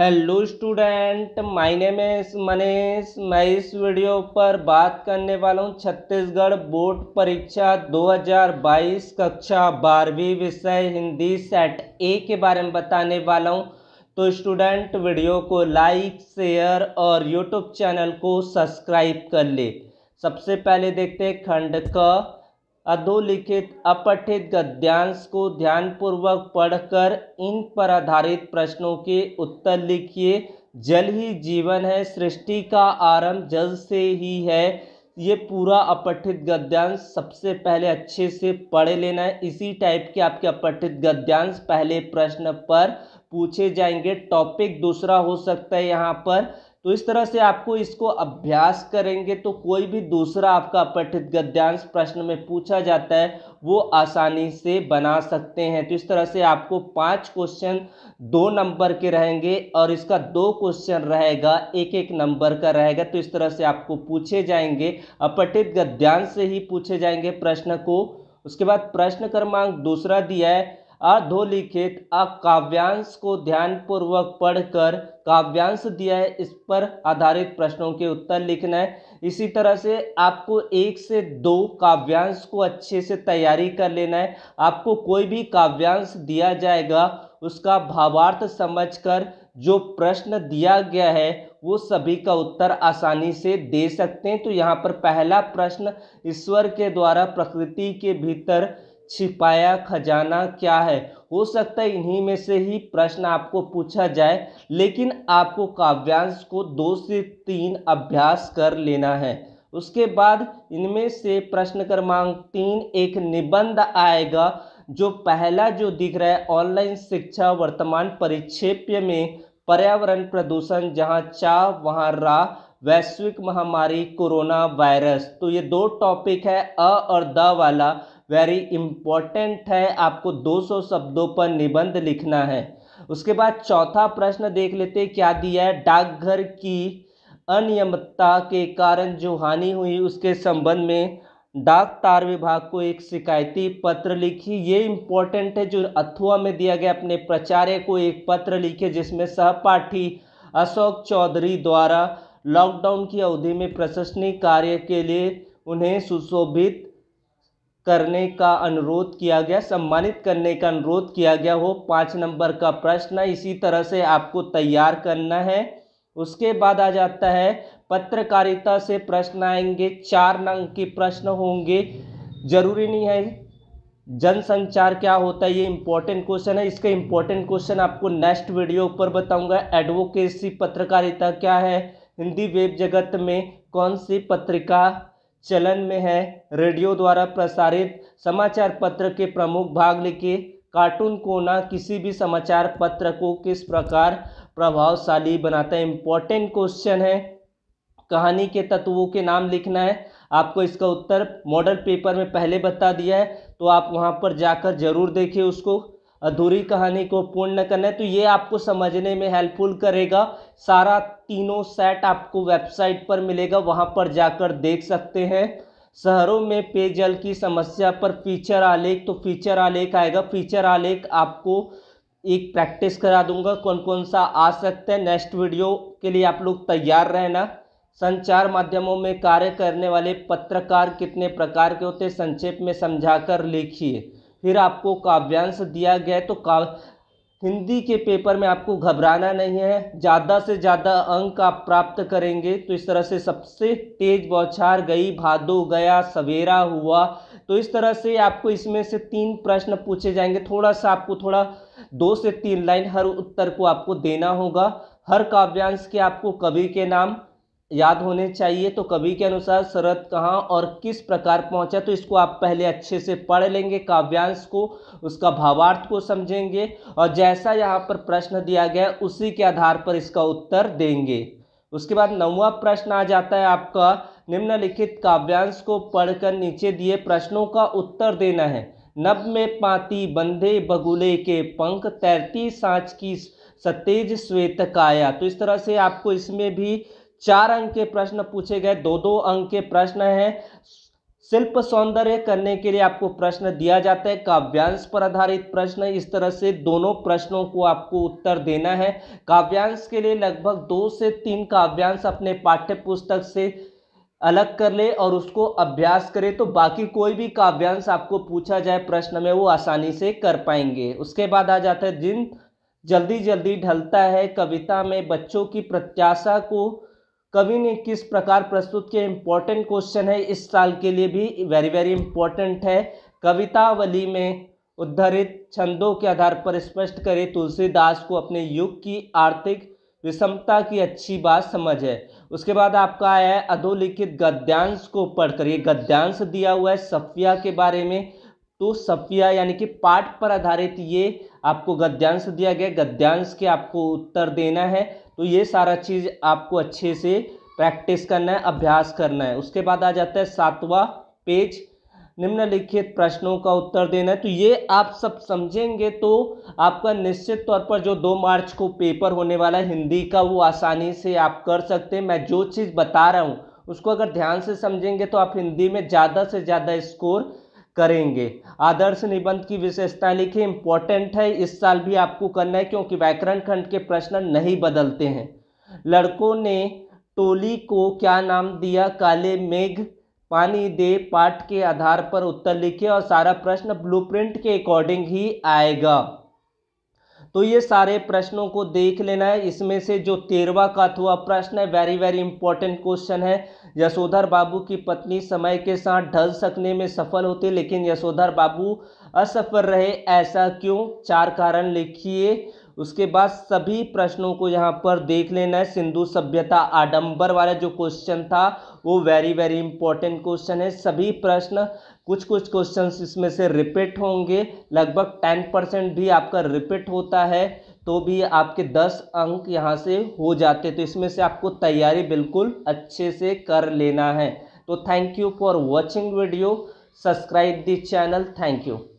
hello student my name is Manish मैं इस video पर बात करने वाला हूँ छत्तीसगढ़ बोर्ड परीक्षा 2022 कक्षा बारहवीं विषय हिंदी सेट ए के बारे में बताने वाला हूँ तो स्टूडेंट वीडियो को लाइक शेयर और यूट्यूब चैनल को सब्सक्राइब कर ले सबसे पहले देखते हैं खंड का अधोलिखित अपठित गद्यांश को ध्यानपूर्वक पढ़कर इन पर आधारित प्रश्नों के उत्तर लिखिए जल ही जीवन है सृष्टि का आरंभ जल से ही है ये पूरा अपठित गद्यांश सबसे पहले अच्छे से पढ़ लेना है इसी टाइप के आपके अपठित गद्यांश पहले प्रश्न पर पूछे जाएंगे टॉपिक दूसरा हो सकता है यहाँ पर तो इस तरह से आपको इसको अभ्यास करेंगे तो कोई भी दूसरा आपका पठित गद्यांश प्रश्न में पूछा जाता है वो आसानी से बना सकते हैं तो इस तरह से आपको पांच क्वेश्चन दो नंबर के रहेंगे और इसका दो क्वेश्चन रहेगा एक एक नंबर का रहेगा तो इस तरह से आपको पूछे जाएंगे अपठित गद्यांश से ही पूछे जाएंगे प्रश्न को उसके बाद प्रश्न क्रमांक दूसरा दिया है अधोलिखित काव्यांश को ध्यानपूर्वक पढ़कर काव्यांश दिया है इस पर आधारित प्रश्नों के उत्तर लिखना है इसी तरह से आपको एक से दो काव्यांश को अच्छे से तैयारी कर लेना है आपको कोई भी काव्यांश दिया जाएगा उसका भावार्थ समझकर जो प्रश्न दिया गया है वो सभी का उत्तर आसानी से दे सकते हैं तो यहाँ पर पहला प्रश्न ईश्वर के द्वारा प्रकृति के भीतर छिपाया खजाना क्या है हो सकता है इन्हीं में से ही प्रश्न आपको पूछा जाए लेकिन आपको काव्यांश को दो से तीन अभ्यास कर लेना है उसके बाद इनमें से प्रश्न क्रमांक तीन एक निबंध आएगा जो पहला जो दिख रहा है ऑनलाइन शिक्षा वर्तमान परिक्षेप्य में पर्यावरण प्रदूषण जहाँ चा वहाँ रा वैश्विक महामारी कोरोना वायरस तो ये दो टॉपिक है अ और द वाला वेरी इंपॉर्टेंट है आपको 200 शब्दों पर निबंध लिखना है उसके बाद चौथा प्रश्न देख लेते क्या दिया है डाकघर की अनियमितता के कारण जो हानि हुई उसके संबंध में डाक तार विभाग को एक शिकायती पत्र लिखी ये इम्पोर्टेंट है जो अथुआ में दिया गया अपने प्रचार्य को एक पत्र लिखे जिसमें सहपाठी अशोक चौधरी द्वारा लॉकडाउन की अवधि में प्रशासनिक कार्य के लिए उन्हें सुशोभित करने का अनुरोध किया गया सम्मानित करने का अनुरोध किया गया हो पाँच नंबर का प्रश्न इसी तरह से आपको तैयार करना है उसके बाद आ जाता है पत्रकारिता से प्रश्न आएंगे चार नंग के प्रश्न होंगे जरूरी नहीं है जनसंचार क्या होता है ये इंपॉर्टेंट क्वेश्चन है इसके इंपॉर्टेंट क्वेश्चन आपको नेक्स्ट वीडियो पर बताऊंगा एडवोकेसी पत्रकारिता क्या है हिंदी वेब जगत में कौन सी पत्रिका चलन में है रेडियो द्वारा प्रसारित समाचार पत्र के प्रमुख भाग लिखे कार्टून कोना किसी भी समाचार पत्र को किस प्रकार प्रभावशाली बनाता है इम्पोर्टेंट क्वेश्चन है कहानी के तत्वों के नाम लिखना है आपको इसका उत्तर मॉडल पेपर में पहले बता दिया है तो आप वहाँ पर जाकर जरूर देखिए उसको अधूरी कहानी को पूर्ण करना है तो ये आपको समझने में हेल्पफुल करेगा सारा तीनों सेट आपको वेबसाइट पर मिलेगा वहाँ पर जाकर देख सकते हैं शहरों में पेयजल की समस्या पर फीचर आलेख तो फीचर आलेख आएगा फीचर आलेख आपको एक प्रैक्टिस करा दूंगा कौन कौन सा आ सकता है नेक्स्ट वीडियो के लिए आप लोग तैयार रहना संचार माध्यमों में कार्य करने वाले पत्रकार कितने प्रकार के होते संक्षेप में समझाकर लिखिए फिर आपको काव्यांश दिया गया है तो का हिंदी के पेपर में आपको घबराना नहीं है ज़्यादा से ज़्यादा अंक आप प्राप्त करेंगे तो इस तरह से सबसे तेज बौछार गई भादो गया सवेरा हुआ तो इस तरह से आपको इसमें से तीन प्रश्न पूछे जाएंगे थोड़ा सा आपको थोड़ा दो से तीन लाइन हर उत्तर को आपको देना होगा हर काव्यांश के आपको कवि के नाम याद होने चाहिए तो कवि के अनुसार शरद कहाँ और किस प्रकार पहुँचा तो इसको आप पहले अच्छे से पढ़ लेंगे काव्यांश को उसका भावार्थ को समझेंगे और जैसा यहाँ पर प्रश्न दिया गया उसी के आधार पर इसका उत्तर देंगे उसके बाद नौवा प्रश्न आ जाता है आपका निम्नलिखित काव्यांश को पढ़कर नीचे दिए प्रश्नों का उत्तर देना है नब में पाती बंधे बगुले के पंख तैरती सांच की सतेज श्वेत काया तो इस तरह से आपको इसमें भी चार अंक के प्रश्न पूछे गए दो दो अंक के प्रश्न हैं शिल्प सौंदर्य करने के लिए आपको प्रश्न दिया जाता है काव्यांश पर आधारित प्रश्न इस तरह से दोनों प्रश्नों को आपको उत्तर देना है काव्यांश के लिए लगभग दो से तीन काव्यांश अपने पाठ्य पुस्तक से अलग कर ले और उसको अभ्यास करे तो बाकी कोई भी काव्यांश आपको पूछा जाए प्रश्न में वो आसानी से कर पाएंगे उसके बाद आ जाता है जिन जल्दी जल्दी ढलता है कविता में बच्चों की प्रत्याशा को कवि ने किस प्रकार प्रस्तुत किया इम्पोर्टेंट क्वेश्चन है इस साल के लिए भी वेरी वेरी इंपॉर्टेंट है कवितावली में उद्धरित छंदों के आधार पर स्पष्ट करें तुलसीदास को अपने युग की आर्थिक विषमता की अच्छी बात समझ है उसके बाद आपका आया है अधोलिखित गद्यांश को पढ़कर ये गद्यांश दिया हुआ है सफिया के बारे में तो सफिया यानी कि पाठ पर आधारित ये आपको गद्यांश दिया गया गद्यांश के आपको उत्तर देना है तो ये सारा चीज़ आपको अच्छे से प्रैक्टिस करना है अभ्यास करना है उसके बाद आ जाता है सातवा पेज निम्नलिखित प्रश्नों का उत्तर देना है तो ये आप सब समझेंगे तो आपका निश्चित तौर पर जो दो मार्च को पेपर होने वाला है हिंदी का वो आसानी से आप कर सकते हैं मैं जो चीज़ बता रहा हूँ उसको अगर ध्यान से समझेंगे तो आप हिंदी में ज़्यादा से ज़्यादा स्कोर करेंगे आदर्श निबंध की विशेषता लिखिए इम्पोर्टेंट है इस साल भी आपको करना है क्योंकि व्याकरण खंड के प्रश्न नहीं बदलते हैं लड़कों ने टोली को क्या नाम दिया काले मेघ पानी दे पाठ के आधार पर उत्तर लिखिए और सारा प्रश्न ब्लूप्रिंट के अकॉर्डिंग ही आएगा तो ये सारे प्रश्नों को देख लेना है इसमें से जो तेरवा का थोड़ा प्रश्न है वेरी वेरी इंपॉर्टेंट क्वेश्चन है यशोधर बाबू की पत्नी समय के साथ ढल सकने में सफल होते लेकिन यशोधर बाबू असफल रहे ऐसा क्यों चार कारण लिखिए उसके बाद सभी प्रश्नों को यहाँ पर देख लेना है सिंधु सभ्यता आडंबर वाला जो क्वेश्चन था वो वेरी वेरी इंपॉर्टेंट क्वेश्चन है सभी प्रश्न कुछ कुछ क्वेश्चन इसमें से रिपीट होंगे लगभग टेन परसेंट भी आपका रिपीट होता है तो भी आपके दस अंक यहाँ से हो जाते तो इसमें से आपको तैयारी बिल्कुल अच्छे से कर लेना है तो thank you for watching video subscribe this channel thank you